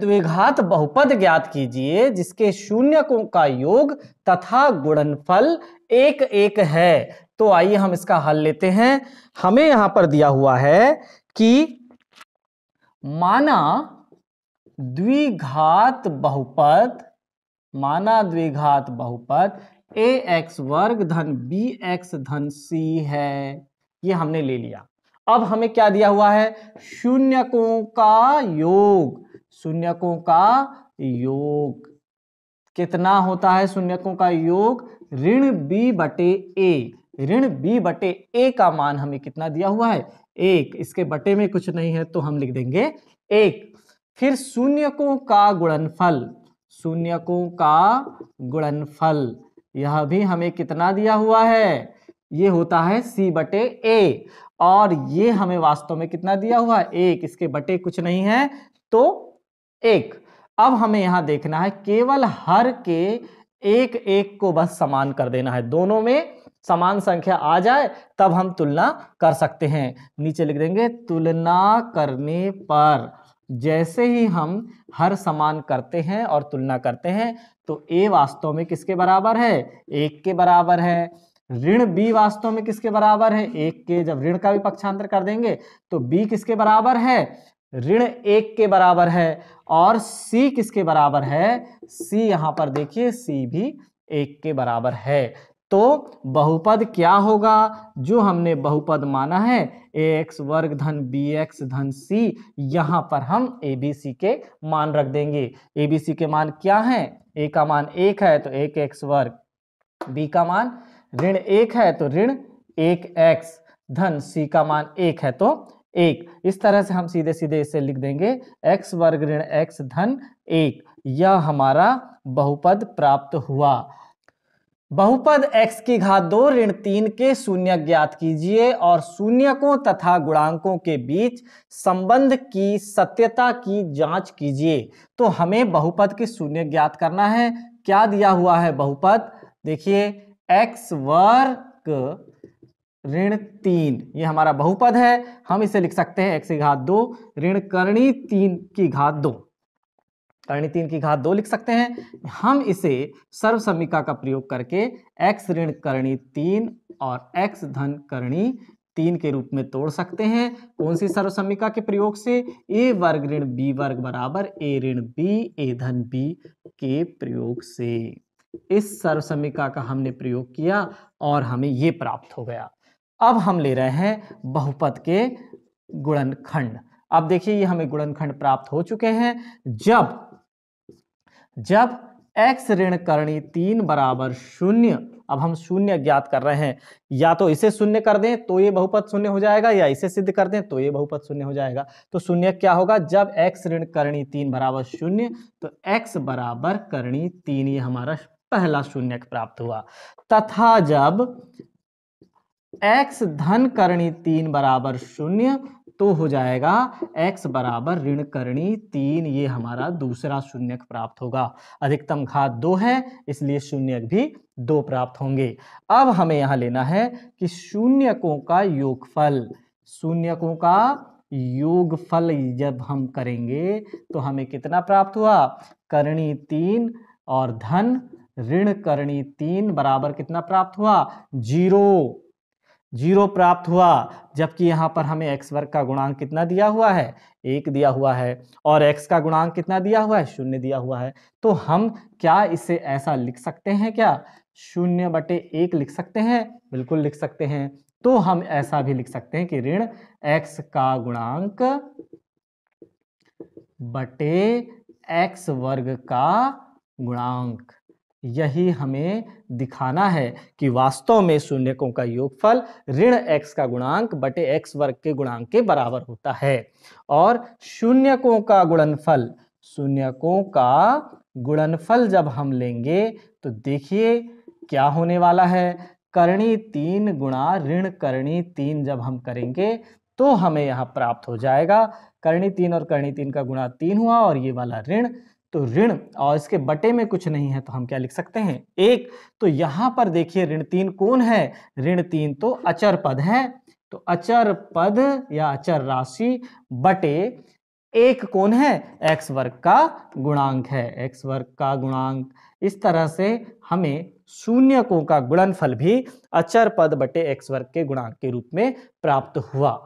द्विघात बहुपद ज्ञात कीजिए जिसके शून्यकों का योग तथा गुणनफल एक एक है तो आइए हम इसका हल लेते हैं हमें यहां पर दिया हुआ है कि माना द्विघात बहुपद माना द्विघात बहुपद ए एक्स वर्ग धन बी एक्स धन सी है ये हमने ले लिया अब हमें क्या दिया हुआ है शून्यकों का योग शून्यकों का योग कितना होता है शून्यकों का योग ऋण बी बटे ए ऋण बी बटे ए का मान हमें कितना दिया हुआ है एक इसके बटे में कुछ नहीं है तो हम लिख देंगे एक फिर शून्यकों का गुणनफल शून्यकों का गुणनफल यह भी हमें कितना दिया हुआ है ये होता है सी बटे ए और ये हमें वास्तव में कितना दिया हुआ है एक इसके बटे कुछ नहीं है तो एक अब हमें यहां देखना है केवल हर के एक एक को बस समान कर देना है दोनों में समान संख्या आ जाए तब हम तुलना कर सकते हैं नीचे लिख देंगे तुलना करने पर जैसे ही हम हर समान करते हैं और तुलना करते हैं तो ए वास्तव में किसके बराबर है एक के बराबर है ऋण बी वास्तव में किसके बराबर है एक के जब ऋण का भी पक्षांतर कर देंगे तो बी किसके बराबर है ऋण एक के बराबर है और c किसके बराबर है c यहां पर देखिए c भी एक के बराबर है तो बहुपद क्या होगा जो हमने बहुपद माना है ए एक्स वर्ग धन बी एक्स धन सी यहां पर हम ए बी सी के मान रख देंगे ए बी सी के मान क्या है ए का मान एक है तो एक एक्स वर्ग बी का मान ऋण एक है तो ऋण एक एक्स धन सी का मान एक है तो एक इस तरह से हम सीधे सीधे इसे लिख देंगे एक्स वर्ग ऋण एक्स धन एक यह हमारा बहुपद प्राप्त हुआ बहुपद x की घात दो ऋण तीन के शून्य ज्ञात कीजिए और शून्यकों तथा गुणांकों के बीच संबंध की सत्यता की जांच कीजिए तो हमें बहुपद की शून्य ज्ञात करना है क्या दिया हुआ है बहुपद देखिए x वर्ग ऋण तीन ये हमारा बहुपद है हम इसे लिख सकते हैं एक्स की घात दो ऋण करणी तीन की घात दो करणी तीन की घात दो लिख सकते हैं हम इसे सर्वसमिका का प्रयोग करके एक्स ऋण करणी तीन और एक्स धन करणी तीन के रूप में तोड़ सकते हैं कौन सी सर्वसमिका के प्रयोग से ए वर्ग ऋण बी वर्ग बराबर ए ऋण बी ए धन बी के प्रयोग से इस सर्वसमिका का हमने प्रयोग किया और हमें ये प्राप्त हो गया अब हम ले रहे हैं बहुपद के गुणनखंड अब देखिए ये हमें गुणनखंड प्राप्त हो चुके हैं जब जब x ऋण करणी तीन बराबर शून्य अब हम शून्य ज्ञात कर रहे हैं या तो इसे शून्य कर दें तो ये बहुपद शून्य हो जाएगा या इसे सिद्ध कर दें तो ये बहुपद शून्य हो जाएगा तो शून्य क्या होगा जब x ऋण करणी तीन बराबर शून्य तो x बराबर करणी तीन ये हमारा पहला शून्य प्राप्त हुआ तथा जब एक्स धन करणी तीन बराबर शून्य तो हो जाएगा x बराबर ऋण करणी तीन ये हमारा दूसरा शून्यक प्राप्त होगा अधिकतम घात दो है इसलिए शून्यक भी दो प्राप्त होंगे अब हमें यहाँ लेना है कि शून्यकों का योगफल शून्यकों का योगफल जब हम करेंगे तो हमें कितना प्राप्त हुआ करणी तीन और धन ऋण करणी तीन बराबर कितना प्राप्त हुआ जीरो जीरो प्राप्त हुआ जबकि यहाँ पर हमें एक्स वर्ग का गुणांक कितना दिया हुआ है एक दिया हुआ है और एक्स का गुणांक कितना दिया हुआ है शून्य दिया हुआ है तो हम क्या इसे ऐसा लिख सकते हैं क्या शून्य बटे एक लिख सकते हैं बिल्कुल लिख सकते हैं तो हम ऐसा भी लिख सकते हैं कि ऋण एक्स का गुणांक बटे एक्स वर्ग का गुणांक यही हमें दिखाना है कि वास्तव में शून्यकों का योगफल ऋण एक्स का गुणांक बटे एक्स वर्ग के गुणांक के बराबर होता है और शून्यकों का गुणनफल शून्यकों का गुणनफल जब हम लेंगे तो देखिए क्या होने वाला है करणी तीन गुणा ऋण करणी तीन जब हम करेंगे तो हमें यहाँ प्राप्त हो जाएगा करणी तीन और करणी तीन का गुणा तीन हुआ और ये वाला ऋण तो ऋण और इसके बटे में कुछ नहीं है तो हम क्या लिख सकते हैं एक तो यहां पर देखिए ऋण तीन कौन है ऋण तीन तो अचर पद है तो अचर पद या अचर राशि बटे एक कौन है एक्स वर्ग का गुणांक है एक्स वर्ग का गुणांक इस तरह से हमें शून्यकों का गुणनफल भी अचर पद बटे एक्स वर्ग के गुणांक के रूप में प्राप्त हुआ